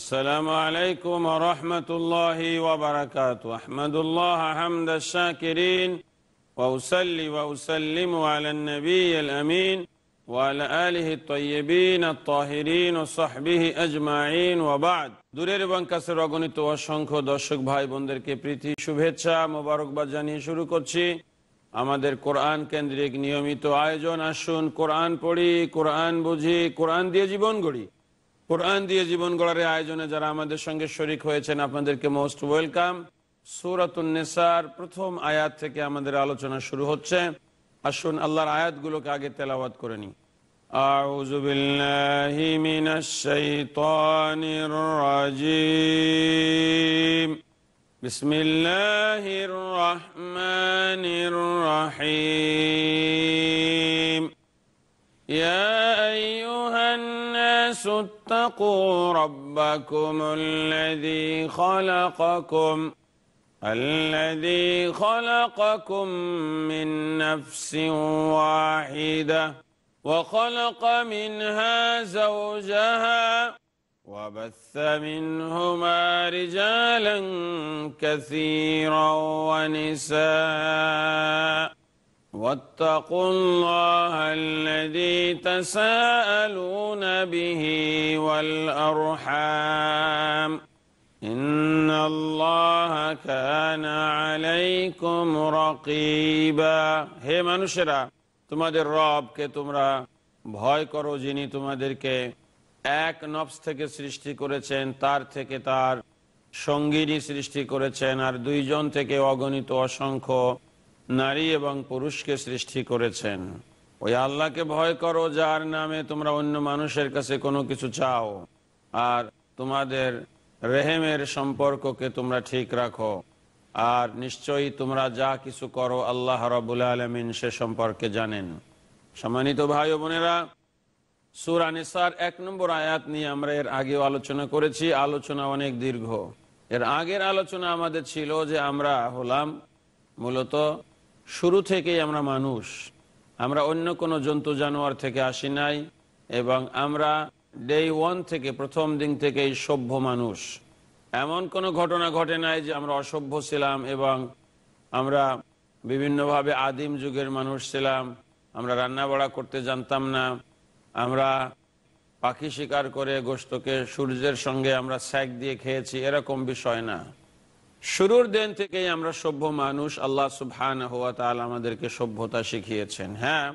السلام عليكم ورحمة الله وبركاته أحمد الله حمد الشاكرين وأسلي وأسلم على النبي الأمين وعلى آله الطيبين الطاهرين وصحبه أجمعين وبعد দূরের এবং কাছের অগণিত অসংখ্য দর্শক ভাই বোনদেরকে প্রীতি শুভেচ্ছা মোবারকবাদ জানিয়ে শুরু করছি আমাদের কোরআন কেন্দ্রিক নিয়মিত আয়োজন আসুন কোরআন পড়ি কোরআন বুঝি কোরআন দিয়ে জীবন গড়ি কোরআন দিয়ে জীবন গড়ার আয়োজনে যারা আমাদের সঙ্গে শরিক হয়েছেন আপনাদেরকে মোস্ট ওয়েলকাম সুরাতুন্নেসার প্রথম আয়াত থেকে আমাদের আলোচনা শুরু হচ্ছে আসুন আল্লাহর আয়াতগুলোকে আগে তেলাওয়াত করে নি أعوذ بالله من الشيطان الرجيم بسم الله الرحمن الرحيم يا أيها الناس اتقوا ربكم الذي خلقكم الذي خلقكم من نفس واحدة وخلق منها زوجها وبث منهما رجالا كثيرا ونساء واتقوا الله الذي تساءلون به والأرحام إن الله كان عليكم رقيبا হে মানুষেরা তোমাদের রবকে তোমরা ভয় করো যিনি তোমাদেরকে এক নবস থেকে সৃষ্টি করেছেন তার থেকে তার সঙ্গিনী সৃষ্টি করেছেন আর দুইজন থেকে অগণিত অসংখ্য নারী এবং পুরুষকে সৃষ্টি করেছেন ওই আল্লাহকে ভয় করো যার নামে তোমরা অন্য মানুষের কাছে কোনো কিছু চাও আর তোমাদের রেহেমের সম্পর্ককে তোমরা ঠিক রাখো আর নিশ্চয়ই তোমরা যা কিছু করো আল্লাহ রবুল আলমিন সে সম্পর্কে জানেন সম্মানিত ভাই বোনেরা সুরানিসার এক নম্বর আয়াত নিয়ে আমরা এর আগেও আলোচনা করেছি আলোচনা অনেক দীর্ঘ এর আগের আলোচনা আমাদের ছিল যে আমরা হলাম মূলত শুরু থেকেই আমরা মানুষ আমরা অন্য কোনো জন্তু জানোয়ার থেকে আসি নাই এবং আমরা ডে ওয়ান থেকে প্রথম দিন থেকেই সভ্য মানুষ এমন কোনো ঘটনা ঘটে নাই যে আমরা অসভ্য ছিলাম এবং আমরা বিভিন্নভাবে আদিম যুগের মানুষ ছিলাম আমরা রান্নাবাড়া করতে জানতাম না আমরা পাখি শিকার করে গোস্তকে সূর্যের সঙ্গে আমরা স্যাক দিয়ে খেয়েছি এরকম বিষয় না শুরুর দিন থেকেই আমরা সভ্য মানুষ আল্লাহ সুবহান হওয়া তাল আমাদেরকে সভ্যতা শিখিয়েছেন হ্যাঁ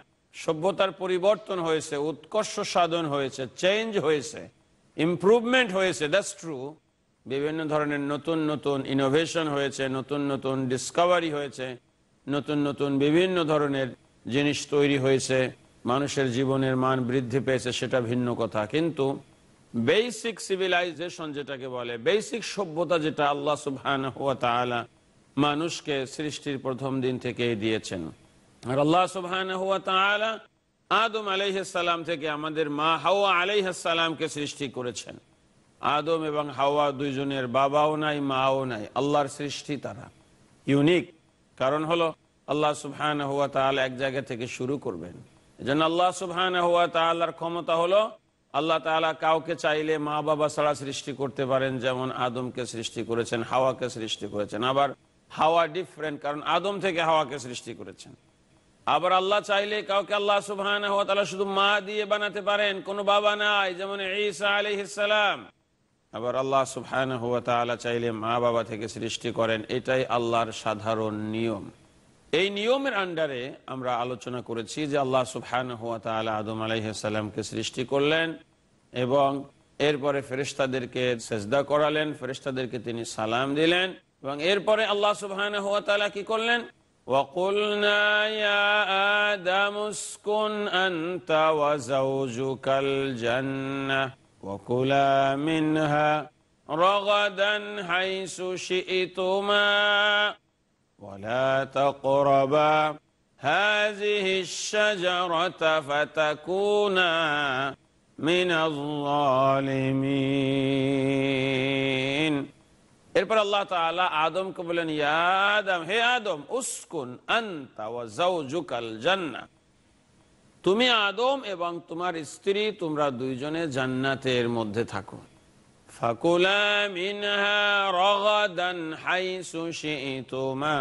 সভ্যতার পরিবর্তন হয়েছে উৎকর্ষ সাধন হয়েছে চেঞ্জ হয়েছে ইম্প্রুভমেন্ট হয়েছে দ্যাটস ট্রু বিভিন্ন ধরনের নতুন নতুন ইনোভেশন হয়েছে নতুন নতুন ডিসকভারি হয়েছে নতুন নতুন বিভিন্ন ধরনের জিনিস তৈরি হয়েছে মানুষের জীবনের মান বৃদ্ধি পেয়েছে সেটা ভিন্ন কথা কিন্তু বেসিক সিভিলাইজেশন যেটাকে বলে বেসিক সভ্যতা যেটা আল্লাহ সুহান মানুষকে সৃষ্টির প্রথম দিন থেকে দিয়েছেন আর আল্লাহ সুহান আদম আলাইহালাম থেকে আমাদের মা হাওয়া আলাইহালামকে সৃষ্টি করেছেন আদম এবং হাওয়া দুইজনের বাবাও নাই মাও নাই আল্লাহর সৃষ্টি তারা ইউনিক কারণ হলো আল্লাহ সুহান হুয়া তাহলে এক জায়গা থেকে শুরু করবেন এজন্য আল্লাহ সুহান হুয়া তাল্লাহর ক্ষমতা হলো আল্লাহ তালা কাউকে চাইলে মা বাবা ছাড়া সৃষ্টি করতে পারেন যেমন আদমকে সৃষ্টি করেছেন হাওয়াকে সৃষ্টি করেছেন আবার হাওয়া ডিফারেন্ট কারণ আদম থেকে হাওয়াকে সৃষ্টি করেছেন আবার আল্লাহ চাইলে কাউকে আল্লাহ সুবাহ শুধু মা দিয়ে বানাতে পারেন কোনো বাবা নাই যেমন ঈসা আলহিসাম আবার আল্লাহ সুবহান হুয়া তালা চাইলে মা বাবা থেকে সৃষ্টি করেন এটাই আল্লাহর সাধারণ নিয়ম এই নিয়মের আন্ডারে আমরা আলোচনা করেছি যে আল্লাহ সুফহান হুয়া তালা আদম আলাইসাল্লামকে সৃষ্টি করলেন এবং এরপরে ফেরিস্তাদেরকে সেজদা করালেন ফেরিস্তাদেরকে তিনি সালাম দিলেন এবং এরপরে আল্লাহ সুবহান হুয়া তালা কি করলেন وقلنا يا آدم اسكن أنت وزوجك الجنة وكلا منها رغدا حيث شئتما ولا تقربا هذه الشجرة فتكونا من الظالمين এরপর আল্লাহ তাআলা আদমকে বলেন ইয়া আদম হে আদম উসকুন আনতা ওয়া যাওজুকাল জান্নাহ তুমি আদম এবং তোমার স্ত্রী তোমরা দুইজনে জান্নাতের মধ্যে থাকো فكلا منها رغدا حيث شئتما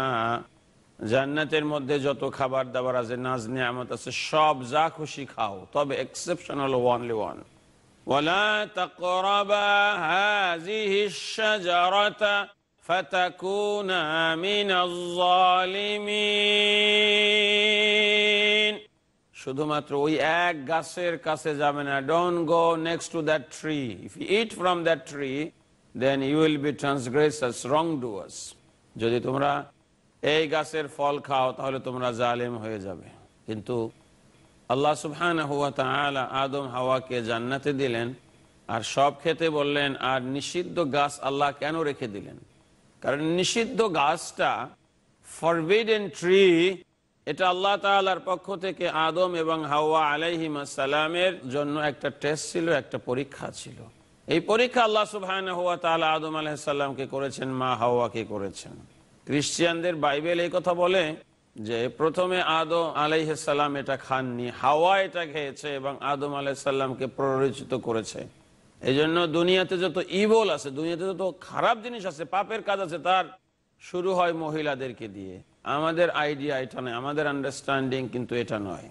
জান্নাতের মধ্যে যত খাবার দাবার আছে নাজ নিয়ামত আছে সব যা খুশি খাও তবে এক্সেপশনাল ওয়ানলি ওয়ান ولا تقربا هذه الشجرة فتكونا من الظالمين শুধুমাত্র ওই এক গাছের কাছে যাবে না don't go next to that tree if it from that tree then you will be transgress wrongdoers যদি তোমরা এই গাছের ফল খাও তাহলে তোমরা জালেম হয়ে যাবে কিন্তু আল্লাহ সুবহান হুয়া তালা আদম হাওয়াকে জান্নাতে দিলেন আর সব খেতে বললেন আর নিষিদ্ধ গাছ আল্লাহ কেন রেখে দিলেন কারণ নিষিদ্ধ গাছটা ফরবিডেন ট্রি এটা আল্লাহ তালার পক্ষ থেকে আদম এবং হাওয়া আলাইহিম সালামের জন্য একটা টেস্ট ছিল একটা পরীক্ষা ছিল এই পরীক্ষা আল্লাহ সুবাহান হওয়া তাহলে আদম আলাহিসাল্লামকে করেছেন মা হাওয়াকে করেছেন খ্রিস্টিয়ানদের বাইবেল এই কথা বলে যে প্রথমে আদম আলাইসাল্লাম এটা খাননি হাওয়া এটা খেয়েছে এবং আদম আলাহিসাল্লামকে প্ররোচিত করেছে এই জন্য দুনিয়াতে যত ইবল আছে দুনিয়াতে যত খারাপ জিনিস আছে পাপের কাজ আছে তার শুরু হয় মহিলাদেরকে দিয়ে আমাদের আইডিয়া এটা নয় আমাদের আন্ডারস্ট্যান্ডিং কিন্তু এটা নয়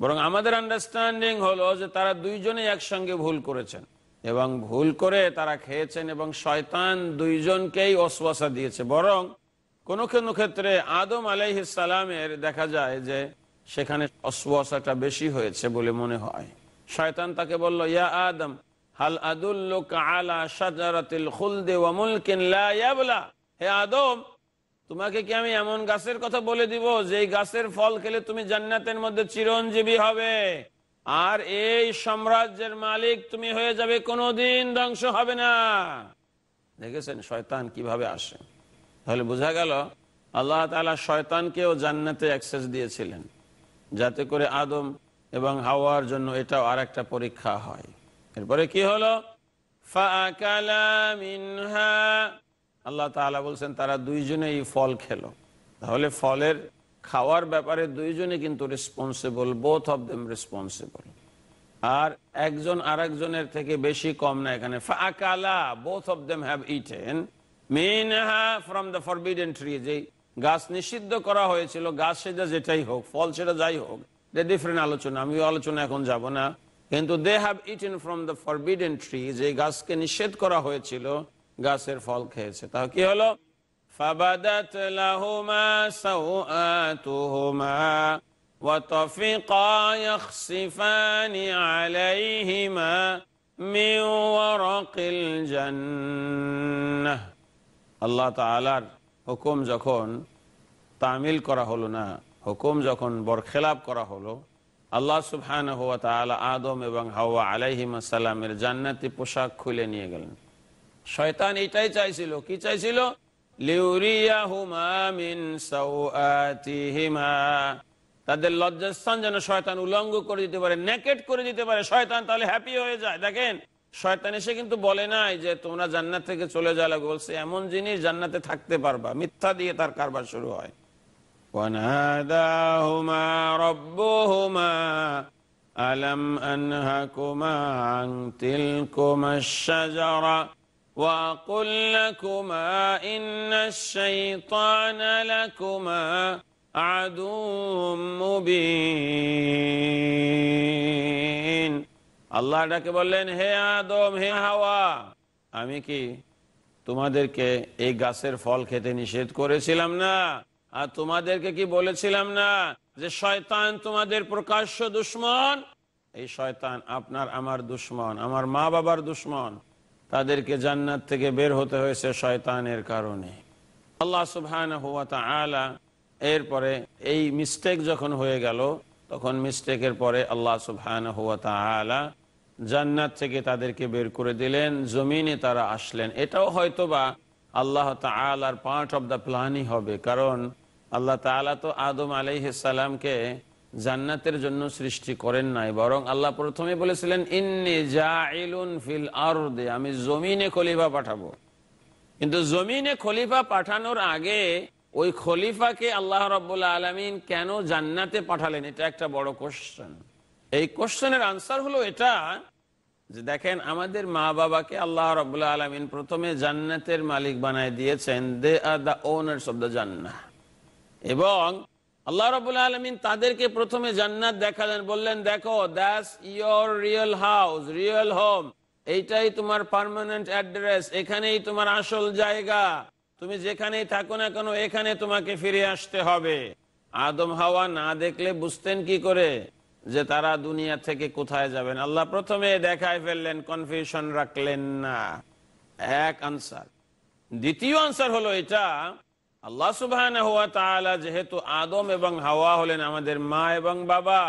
বরং আমাদের আন্ডারস্ট্যান্ডিং হলো যে তারা দুইজনে একসঙ্গে ভুল করেছেন এবং ভুল করে তারা খেয়েছেন এবং শয়তান দুইজনকেই অশ্বাসা দিয়েছে বরং কোনো কোনো ক্ষেত্রে আদম সালামের দেখা যায় যে সেখানে অশ্বাসাটা বেশি হয়েছে বলে মনে হয় শয়তান তাকে বলল ইয়া আদম হাল আদুল্লো আলা সাজারাতিল লা ইয়াবলা হে আদম তোমাকে কি আমি এমন গাছের কথা বলে দিব যে গাছের ফল খেলে তুমি জান্নাতের মধ্যে চিরঞ্জীবী হবে আর এই সাম্রাজ্যের মালিক তুমি হয়ে যাবে কোনো দিন ধ্বংস হবে না দেখেছেন শয়তান কিভাবে আসে তাহলে বোঝা গেল আল্লাহ তালা শয়তানকেও জান্নাতে অ্যাক্সেস দিয়েছিলেন যাতে করে আদম এবং হাওয়ার জন্য এটাও আর একটা পরীক্ষা হয় এরপরে কি হলো ফাকালা মিনহা আল্লাহ তালা বলছেন তারা দুইজনেই ফল খেলো তাহলে ফলের খাওয়ার ব্যাপারে দুইজনে কিন্তু responsible both of them responsible আর একজন আর একজনের থেকে বেশি কম না এখানে both of them have eaten from the যেই গাছ নিষিদ্ধ করা হয়েছিল গাছ সেটা যেটাই হোক ফল সেটা যাই হোক দে ডিফারেন্ট আলোচনা আলোচনা এখন না কিন্তু দে ফ্রম গাছকে নিষেধ করা হয়েছিল গাছের ফল খেয়েছে তাহলে কি হলো فبدت لهما سوآتهما وطفقا يخصفان عليهما من ورق الجنة আল্লাহ তালার হুকুম যখন তামিল করা হলো না হুকুম যখন বরখেলাপ করা হলো আল্লাহ সুবহান হুয়া তালা আদম এবং হাওয়া আলাইহিমা সালামের জান্নাতি পোশাক খুলে নিয়ে গেলেন শয়তান এটাই চাইছিল কি চাইছিল তাদের লজ্জাস্থান যেন শয়তান উলঙ্গ করে দিতে পারে নেকেট করে দিতে পারে শয়তান তাহলে হ্যাপি হয়ে যায় দেখেন শয়তান এসে কিন্তু বলে নাই যে তোমরা জান্নাত থেকে চলে যা বলছে এমন জিনিস জান্নাতে থাকতে পারবা মিথ্যা দিয়ে তার কারবার শুরু হয় وناداهما ربهما ألم أنهكما عن وأقل لكما إن الشيطان لكما عدو مبين আল্লাহ ডাকে বললেন হে আদম হে হাওয়া আমি কি তোমাদেরকে এই গাছের ফল খেতে নিষেধ করেছিলাম না আর তোমাদেরকে কি বলেছিলাম না যে শয়তান তোমাদের প্রকাশ্য দুশ্মন এই শয়তান আপনার আমার দুশ্মন আমার মা বাবার দুশ্মন তাদেরকে জান্নাত থেকে বের হতে হয়েছে শয়তানের কারণে আল্লাহ সুহান এরপরে এই মিস্টেক যখন হয়ে গেল তখন মিস্টেকের পরে আল্লাহ সুহান জান্নাত থেকে তাদেরকে বের করে দিলেন জমিনে তারা আসলেন এটাও হয়তোবা আল্লাহ তালার পার্ট অব দ্য প্ল্যানই হবে কারণ আল্লাহ তালা তো আদম আলাইহিসালামকে জান্নাতের জন্য সৃষ্টি করেন নাই বরং আল্লাহ প্রথমে বলেছিলেন ইন্নি জাইলুন ফিল আরদে আমি জমিনে খলিফা পাঠাবো কিন্তু জমিনে খলিফা পাঠানোর আগে ওই খলিফাকে আল্লাহ রব্বুল্লা আলমিন কেন জান্নাতে পাঠালেন এটা একটা বড় কোশ্চেন এই কোশ্চেনের আনসার হলো এটা যে দেখেন আমাদের মা বাবাকে আল্লাহ রব্বুল্লা আলমিন প্রথমে জান্নাতের মালিক বানায় দিয়েছেন they are the owners of the জান্না এবং আল্লাহ রবুল আলমিন তাদেরকে প্রথমে জান্নাত দেখালেন বললেন দেখো that's your real house real home এইটাই তোমার পারমানেন্ট অ্যাড্রেস এখানেই তোমার আসল জায়গা তুমি যেখানেই থাকো না কেন এখানে তোমাকে ফিরে আসতে হবে আদম হাওয়া না দেখলে বুঝতেন কি করে যে তারা দুনিয়া থেকে কোথায় যাবেন আল্লাহ প্রথমে দেখায় ফেললেন কনফিউশন রাখলেন না এক আনসার দ্বিতীয় আনসার হলো এটা আল্লাহ সুবাহ যেহেতু আদম এবং হাওয়া হলেন আমাদের মা এবং বাবা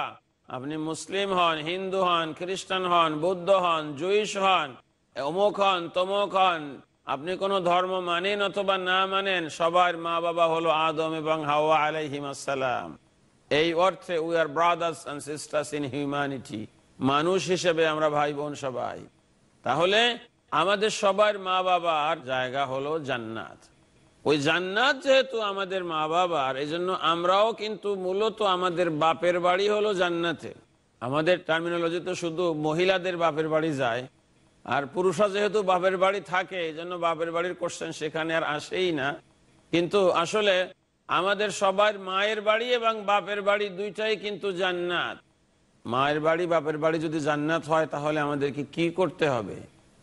আপনি মুসলিম হন হিন্দু হন খ্রিস্টান হন বৌদ্ধ হন জুইশ হন অমুক হন তমুক হন আপনি কোন ধর্ম মানেন অথবা না মানেন সবার মা বাবা হলো আদম এবং হাওয়া আলাইহিমাসালাম এই অর্থে we are brothers and sisters in humanity মানুষ হিসেবে আমরা ভাই বোন সবাই তাহলে আমাদের সবার মা বাবার জায়গা হলো জান্নাত ওই জান্নাত যেহেতু আমাদের মা বাবার এই জন্য আমরাও কিন্তু মূলত আমাদের বাপের বাড়ি হলো জান্নাতে আমাদের টার্মিনোলজিতে শুধু মহিলাদের বাপের বাড়ি যায় আর পুরুষরা যেহেতু বাপের বাড়ি থাকে এই জন্য বাপের বাড়ির কোশ্চেন সেখানে আর আসেই না কিন্তু আসলে আমাদের সবার মায়ের বাড়ি এবং বাপের বাড়ি দুইটাই কিন্তু জান্নাত মায়ের বাড়ি বাপের বাড়ি যদি জান্নাত হয় তাহলে আমাদেরকে কি করতে হবে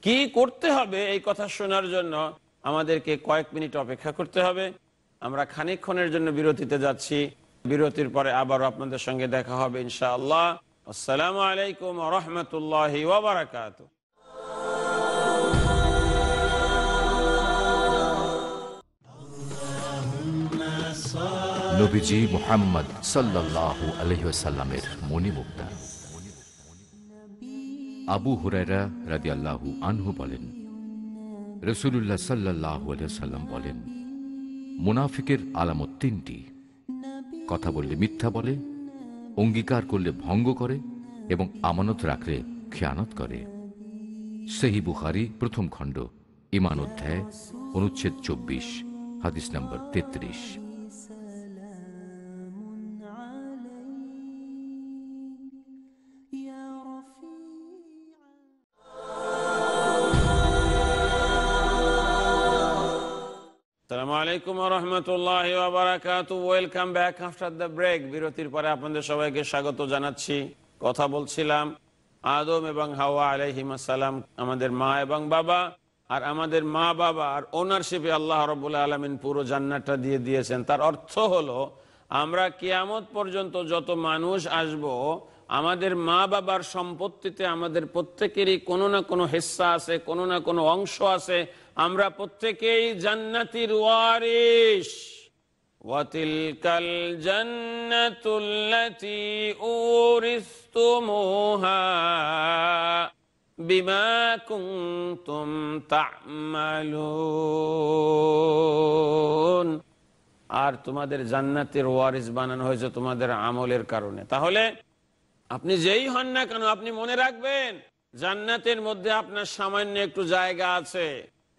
কি করতে হবে এই কথা শোনার জন্য আমাদেরকে কয়েক মিনিট অপেক্ষা করতে হবে আমরা খানিক্ষণের জন্য বিরতিতে যাচ্ছি বিরতির পরে আবারও আপনাদের সঙ্গে দেখা হবে ইনশাআল্লাহ আসসালামু আলাইকুম রহমতুল্লাহ ওবরাকাত নবীজি মোহাম্মদ সাল্লাল্লাহু আলহি আবু হুরায়রা রাদিয়াল্লাহু আনহু বলেন রসুল্লাহ সাল্লাহ সাল্লাম বলেন মুনাফিকের আলামত তিনটি কথা বললে মিথ্যা বলে অঙ্গীকার করলে ভঙ্গ করে এবং আমানত রাখলে খেয়ানত করে সেহি বুখারি প্রথম খণ্ড ইমান অধ্যায় অনুচ্ছেদ চব্বিশ হাদিস নম্বর তেত্রিশ ওয়েলকাম ব্যাক দ্য ব্রেক বিরতির পরে আপনাদের সবাইকে স্বাগত জানাচ্ছি কথা বলছিলাম আদম এবং হাওয়া আমাদের মা এবং বাবা আর আমাদের মা বাবা আর ওনারশিপে আল্লাহ রবুল্লা আলমিন পুরো জান্নাটা দিয়ে দিয়েছেন তার অর্থ হলো আমরা কিয়ামত পর্যন্ত যত মানুষ আসব আমাদের মা বাবার সম্পত্তিতে আমাদের প্রত্যেকেরই কোনো না কোনো হেস্সা আছে কোনো না কোনো অংশ আছে আমরা প্রত্যেকেই জান্নাতির ওয়ারিস আর তোমাদের জান্নাতের ওয়ারিস বানানো হয়েছে তোমাদের আমলের কারণে তাহলে আপনি যেই হন না কেন আপনি মনে রাখবেন জান্নাতের মধ্যে আপনার সামান্য একটু জায়গা আছে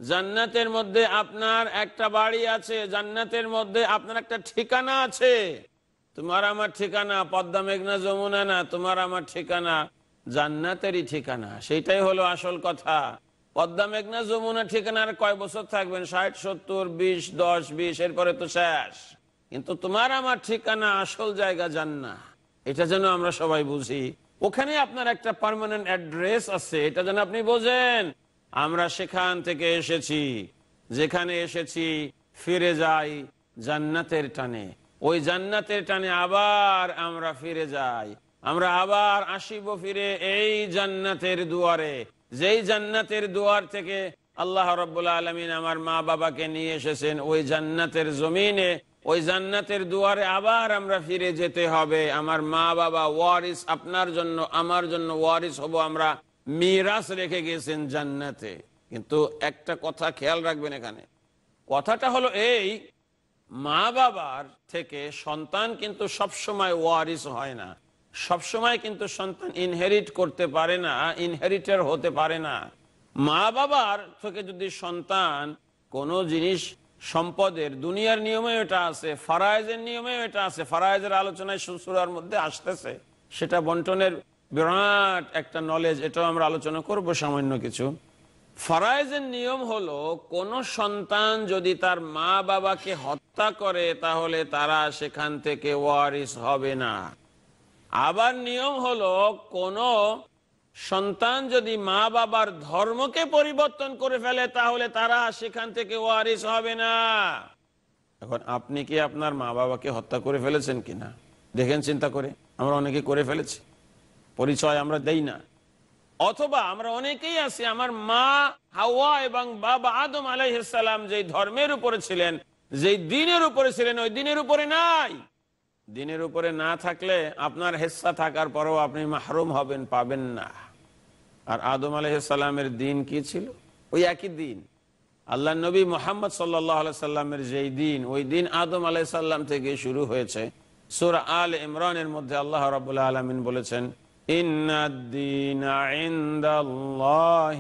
জান্নাতের মধ্যে আপনার একটা বাড়ি আছে জান্নাতের মধ্যে আপনার একটা ঠিকানা আছে তোমার আমার ঠিকানা পদ্মা মেঘনা যমুনা না তোমার আমার ঠিকানা জান্নাতেরই ঠিকানা সেটাই হলো আসল কথা পদ্মা মেঘনা যমুনা ঠিকানার কয় বছর থাকবেন ষাট সত্তর বিশ দশ বিশ এরপরে তো শেষ কিন্তু তোমার আমার ঠিকানা আসল জায়গা জান্না এটা যেন আমরা সবাই বুঝি ওখানে আপনার একটা পারমানেন্ট অ্যাড্রেস আছে এটা যেন আপনি বোঝেন আমরা সেখান থেকে এসেছি যেখানে এসেছি ফিরে যাই জান্নাতের টানে ওই জান্নাতের টানে আবার আমরা ফিরে যাই আমরা আবার আসিব ফিরে এই জান্নাতের দুয়ারে যেই জান্নাতের দুয়ার থেকে আল্লাহ রবাহ আলমিন আমার মা বাবাকে নিয়ে এসেছেন ওই জান্নাতের জমিনে ওই জান্নাতের দুয়ারে আবার আমরা ফিরে যেতে হবে আমার মা বাবা ওয়ারিস আপনার জন্য আমার জন্য ওয়ারিস হব আমরা মিরাস রেখে গেছেন জান্নাতে কিন্তু একটা কথা খেয়াল রাখবেন এখানে কথাটা হলো এই মা বাবার থেকে সন্তান কিন্তু সবসময় ওয়ারিস হয় না সবসময় কিন্তু সন্তান ইনহেরিট করতে পারে না ইনহেরিটার হতে পারে না মা বাবার থেকে যদি সন্তান কোনো জিনিস সম্পদের দুনিয়ার নিয়মে এটা আছে ফারায়জের নিয়মে এটা আছে ফারায়জের আলোচনায় শ্বশুরার মধ্যে আসতেছে সেটা বন্টনের বিরাট একটা নলেজ এটাও আমরা আলোচনা করব সামান্য কিছু ফরাইজের নিয়ম হলো কোন সন্তান যদি তার মা বাবাকে হত্যা করে তাহলে তারা সেখান থেকে ওয়ারিস হবে না আবার নিয়ম হলো কোন সন্তান যদি মা বাবার ধর্মকে পরিবর্তন করে ফেলে তাহলে তারা সেখান থেকে ওয়ারিস হবে না এখন আপনি কি আপনার মা বাবাকে হত্যা করে ফেলেছেন কিনা দেখেন চিন্তা করে আমরা অনেকে করে ফেলেছি পরিচয় আমরা দেই না অথবা আমরা অনেকেই আছি আমার মা হাওয়া এবং বাবা আদম আলাইসালাম যে ধর্মের উপরে ছিলেন যে দিনের উপরে ছিলেন ওই দিনের উপরে নাই দিনের উপরে না থাকলে আপনার হেসা থাকার পরেও আপনি মাহরুম হবেন পাবেন না আর আদম আলাইসাল্লামের দিন কি ছিল ওই একই দিন আল্লাহ নবী মোহাম্মদ সাল্লামের যেই দিন ওই দিন আদম আলাইসাল্লাম থেকে শুরু হয়েছে সুরা আল ইমরানের মধ্যে আল্লাহ রবাহ আলমিন বলেছেন إن الدين عند الله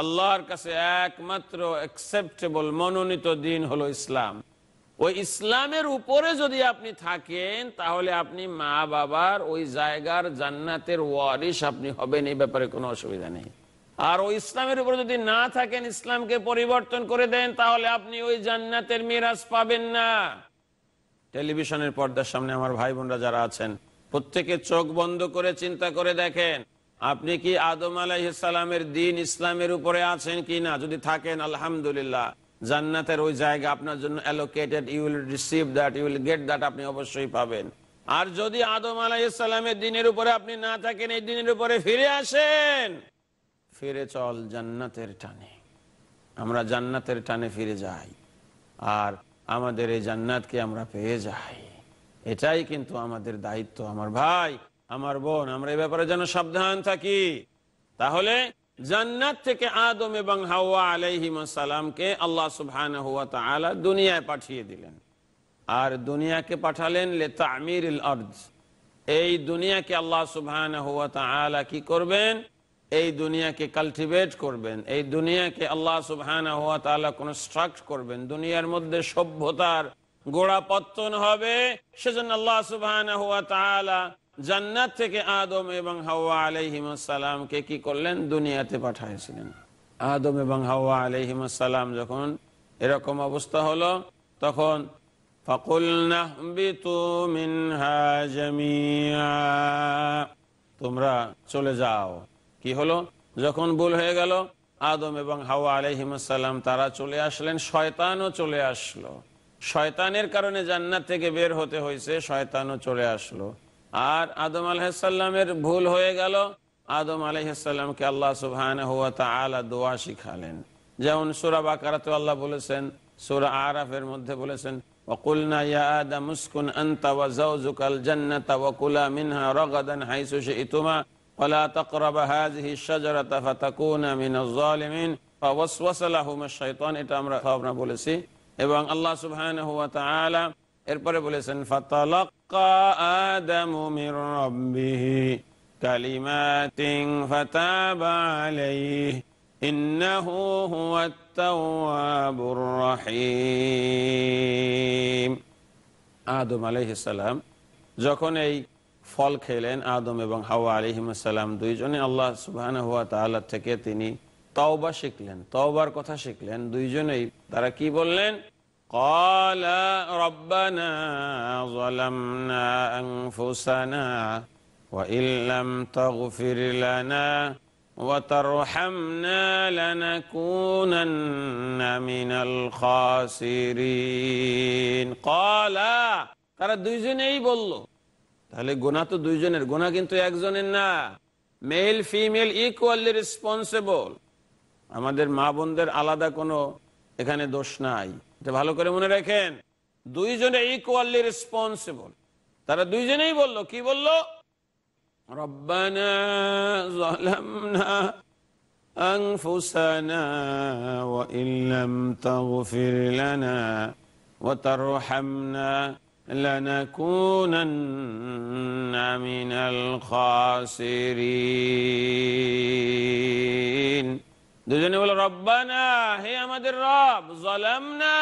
আল্লাহর কাছে একমাত্র অ্যাকসেপ্টেবল মনোনীত দিন হলো ইসলাম ওই ইসলামের উপরে যদি আপনি থাকেন তাহলে আপনি মা বাবার ওই জায়গার জান্নাতের ওয়ারিস আপনি হবেন এই ব্যাপারে কোনো অসুবিধা নেই আর ওই ইসলামের উপরে যদি না থাকেন ইসলামকে পরিবর্তন করে দেন তাহলে আপনি ওই জান্নাতের মিরাজ পাবেন না টেলিভিশনের পর্দার সামনে আমার ভাই বোনরা যারা আছেন প্রত্যেকে চোখ বন্ধ করে চিন্তা করে দেখেন আপনি কি আদম আলাইসালামের দিন ইসলামের উপরে আছেন কি না যদি থাকেন আলহামদুলিল্লাহ জান্নাতের ওই জায়গা আপনার জন্য allocated you'll receive that you'll get that আপনি অবশ্যই পাবেন আর যদি আদম আলাইসালামের দিনের উপরে আপনি না থাকেন এই দিনের উপরে ফিরে আসেন ফিরে চল জান্নাতের টানে আমরা জান্নাতের টানে ফিরে যাই আর আমাদের এই জান্নাতকে আমরা পেয়ে যাই এটাই কিন্তু আমাদের দায়িত্ব আমার ভাই আমার বোন আমরা এই ব্যাপারে যেন সাবধান থাকি তাহলে জান্নাত থেকে আদম এবং হাওয়া সালামকে আল্লাহ সুহান হুয়া তালা দুনিয়ায় পাঠিয়ে দিলেন আর দুনিয়াকে পাঠালেন লে তামির এই দুনিয়াকে আল্লাহ সুবহান হুয়া তালা কি করবেন এই দুনিয়াকে কালটিভেট করবেন এই দুনিয়াকে আল্লাহ সুবাহ হওয়া তালা কনস্ট্রাক্ট করবেন দুনিয়ার মধ্যে সভ্যতার গোড়া পত্তন হবে সেজন্য আল্লাহ সুবহান জান্নাত থেকে আদম এবং হাওয়া আলহিমাসালামকে কি করলেন দুনিয়াতে পাঠাইছিলেন আদম এবং হাওয়া সালাম যখন এরকম অবস্থা হলো তখন তোমরা চলে যাও কি হলো যখন ভুল হয়ে গেল আদম এবং হাওয়া আলহিমসাল্লাম তারা চলে আসলেন শয়তানও চলে আসলো শয়তানের কারণে জান্নার থেকে বের হতে হয়েছে শয়তানও চলে আসলো আর আদম আলহামের ভুল হয়ে গেল আদম আলাইসাল্লামকে আল্লাহ সুহান দোয়া শিখালেন যেমন সুরা বাকারাতে আল্লাহ বলেছেন সুরা আরাফের মধ্যে বলেছেন ওকুলনা يا آدم اسكن أنت وزوجك الجنة وكلا منها ولا تقرب هذه الشجرة فتكون من الظالمين فوسوس لهم الشيطان এটা আমরা আমরা বলেছি এবং আল্লাহ সুবহানাহু ওয়া তাআলা এরপরে বলেছেন ফাতালাক্কা আদামু মির রাব্বিহি কালিমাতিন ফাতাবা আলাইহি ইন্নাহু হুয়াত তাওয়াবুর রহিম আদম যখন এই ফল খেলেন আদম এবং হাওয়া আলিহিমসাল্লাম দুইজনে আল্লাহ সুবাহ হুয়া তাল্লাহ থেকে তিনি তওবা শিখলেন তওবার কথা শিখলেন দুইজনেই তারা কি বললেন قال ربنا ظلمنا أنفسنا وإن لم تغفر لنا وترحمنا لنكونن من الخاسرين قال তারা দুইজনেই বললো তাহলে গোনা তো দুইজনের গোনা কিন্তু একজনের না মেল ফিমেল ইকুয়ালি রেসপন্সিবল আমাদের মা বোনদের আলাদা কোনো এখানে দোষ নাই এটা ভালো করে মনে রাখেন দুইজনে ইকুয়ালি রেসপন্সিবল তারা দুইজনেই বলল কি বলল রব্বানা أنفسنا وإن لنكونن من الخاسرين দুজনে বলে রব্বানা হে আমাদের রব জলামনা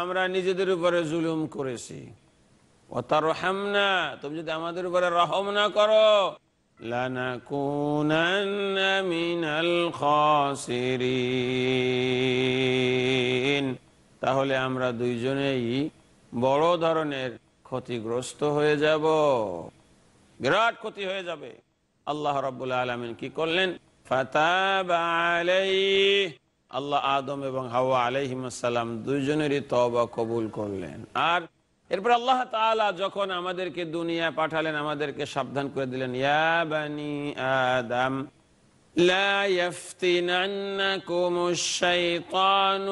আমরা নিজেদের উপরে জুলুম করেছি অতার হামনা তুমি যদি আমাদের উপরে রহম না করো তাহলে আমরা দুইজনেই বড় ধরনের ক্ষতিগ্রস্ত হয়ে যাব বিরাট ক্ষতি হয়ে যাবে আল্লাহ রবাহ আলমিন কি করলেন আল্লাহ আদম এবং হাওয়া আলহিমাসাল্লাম দুজনেরই তবা কবুল করলেন আর এরপর আল্লাহ তালা যখন আমাদেরকে দুনিয়া পাঠালেন আমাদেরকে সাবধান করে দিলেন আদম লা يفتننكم الشيطان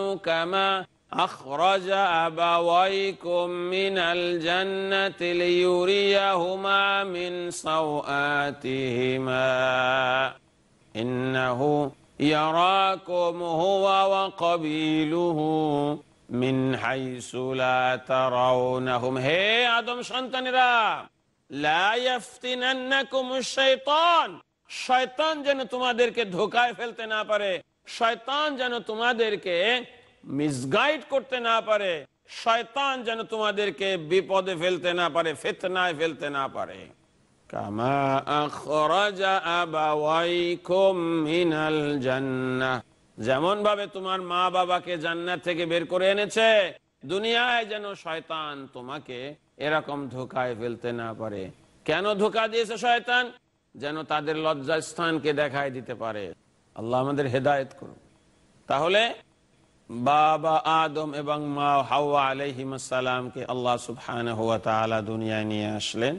أخرج أبويكم من الجنة ليريهما من سوآتهما إنه يراكم هو وقبيله من حيث لا ترونهم هي أدم সন্তানেরা لا يفتننكم الشيطان শয়তান যেন ديركي ধোকায় ফেলতে না পারে শয়তান যেন তোমাদেরকে মিসগাইড করতে না পারে শয়তান যেন তোমাদেরকে বিপদে ফেলতে না পারে ফেতনায় ফেলতে না পারে যেমন ভাবে তোমার মা বাবাকে জান্নার থেকে বের করে এনেছে দুনিয়ায় যেন শয়তান তোমাকে এরকম ধোকায় ফেলতে না পারে কেন ধোকা দিয়েছে শয়তান যেন তাদের স্থানকে দেখায় দিতে পারে আল্লাহ আমাদের হেদায়ত করুন তাহলে বাবা আদম এবং মা হাওয়া আলহিমাসালামকে আল্লাহ সুফহান হুয়া তালা দুনিয়ায় নিয়ে আসলেন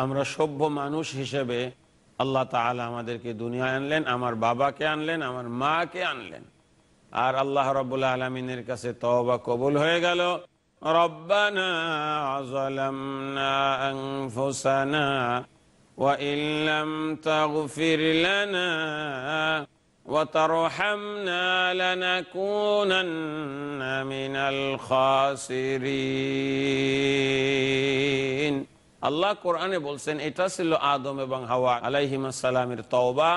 আমরা সভ্য মানুষ হিসেবে আল্লাহ তালা আমাদেরকে দুনিয়া আনলেন আমার বাবাকে আনলেন আমার মাকে আনলেন আর আল্লাহ রবুল্লা আলমিনের কাছে তবা কবুল হয়ে গেল রব্বানা وترحمنا لنكونن من الخاسرين আল্লাহ কোরআনে বলছেন এটা ছিল আদম এবং হাওয়া আলাইহিমাসালামের তওবা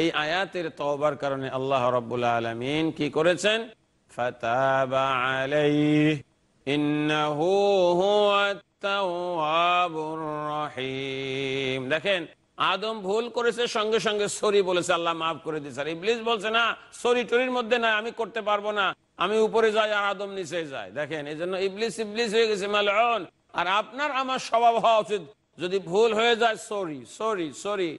এই আয়াতের তওবার কারণে আল্লাহ রব্বুল্লা আলমিন কি করেছেন ফাতাবা আলাইহ ইন্নাহু হুয়াত তাওয়াবুর রহিম দেখেন আদম ভুল করেছে সঙ্গে সঙ্গে সরি বলেছে আল্লাহ মাফ করে দিয়েছে আর ইবলিস বলছে না সরি টরির মধ্যে না আমি করতে পারবো না আমি উপরে যাই আর আদম নিচে যাই দেখেন এই জন্য ইবলিস ইবলিস হয়ে গেছে মালন আর আপনার আমার স্বভাব হওয়া উচিত যদি ভুল হয়ে যায় সরি সরি সরি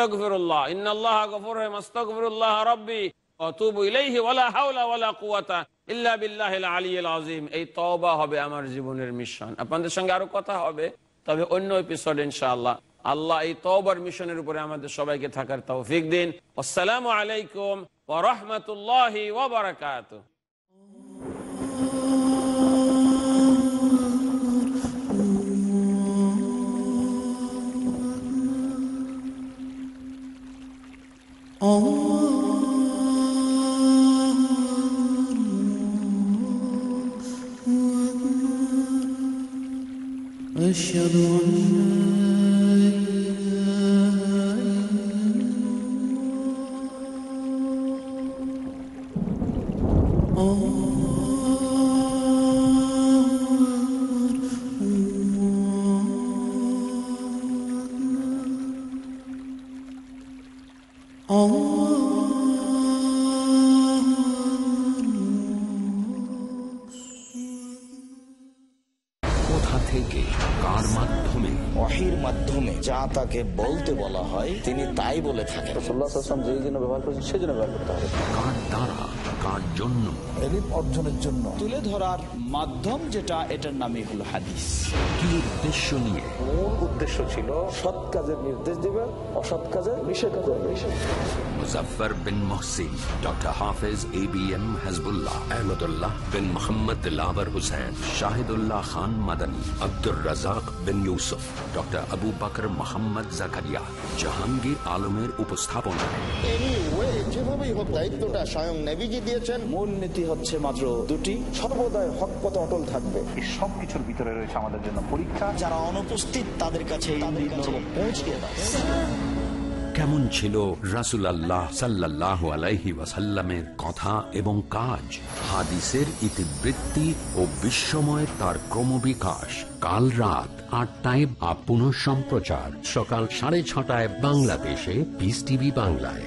আপনাদের সঙ্গে আরো কথা হবে তবে অন্য এপিসোড ইনশাল্লাহ আল্লাহ এই তবর মিশনের উপরে আমাদের সবাইকে থাকার তৌফিক দিন আসসালামু আলাইকুম ও রহমতুল্লাহ ওবরাকাত Allah أشهد أن لا থাকে রসুল্লাহ যেই জন্য ব্যবহার করছেন সেই জন্য ব্যবহার করতে হবে কান জন্য অর্জনের জন্য তুলে ধরার মাধ্যম যেটা এটার নামই হলো হাদিস কি উদ্দেশ্য নিয়ে মূল উদ্দেশ্য ছিল সৎ কাজের নির্দেশ অসৎ কাজের নিষেধ করবে এম হাজবুল্লাহ মোহাম্মদ শাহিদুল্লাহ খান আব্দুর রাজাক ডক্টর আবু মোহাম্মদ জাহাঙ্গীর আলমের উপস্থাপনা যেভাবেই হোক দায়িত্বটা স্বয়ং নেভিজি দিয়েছেন মূল নীতি হচ্ছে মাত্র দুটি সর্বদাই হক অটল থাকবে এই ভিতরে রয়েছে আমাদের জন্য পরীক্ষা যারা অনুপস্থিত তাদের কাছে পৌঁছিয়ে কেমন ছিল রাসুল আল্লাহ সাল্লাহ আলাইহি ওয়াসাল্লামের কথা এবং কাজ হাদিসের ইতিবৃত্তি ও বিশ্বময় তার ক্রমবিকাশ কাল রাত আটটায় বা পুনঃ সম্প্রচার সকাল সাড়ে ছটায় বাংলাদেশে পিস টিভি বাংলায়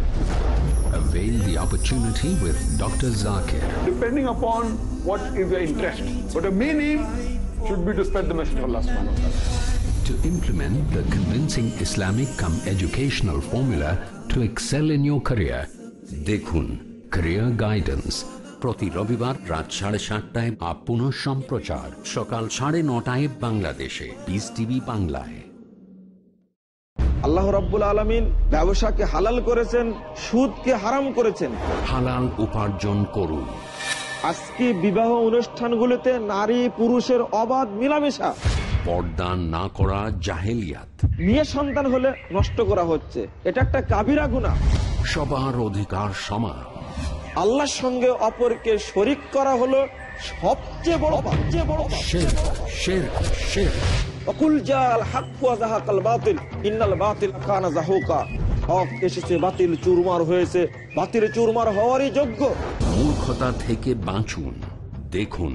avail the opportunity with Dr. Zakir. Depending upon what is your interest. But the main aim should be to spread the message of Allah subhanahu wa ta'ala. To implement the convincing Islamic come educational formula to excel in your career, Dekhun career guidance প্রতি রবিবার রাত সাড়ে সাতটায় up সম্প্রচার সকাল সাড়ে নটায় বাংলাদেশে বিস টিভি বাংলায় আল্লাহ রাব্বুল আলমিন ব্যবসাকে হালাল করেছেন সুদকে হারাম করেছেন হালাল উপার্জন করুন আজকে বিবাহ অনুষ্ঠানগুলোতে নারী পুরুষের অবাধ মিলামেশা পর্দান না করা জাহেলিয়াত মেয়ে সন্তান হলে নষ্ট করা হচ্ছে এটা একটা কাবিরা গুণা সবার অধিকার সমান আল্লাহর সঙ্গে অপরকে শরিক করা হলো সবচেয়ে বড় সবচেয়ে বড় শেখ শের শেখ অকুল জাল বাতিল ইন্নাল বাতিল কানা জাহুকা হক এসেছে বাতিল চুরমার হয়েছে বাতিল চুরমার হওয়ারই যোগ্য মূর্খতা থেকে বাঁচুন দেখুন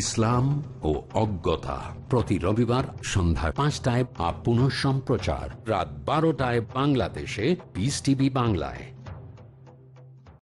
ইসলাম ও অজ্ঞতা প্রতি রবিবার সন্ধ্যা পাঁচটায় আপ পুনঃ সম্প্রচার রাত বারোটায় বাংলাদেশে বিস টিভি বাংলায়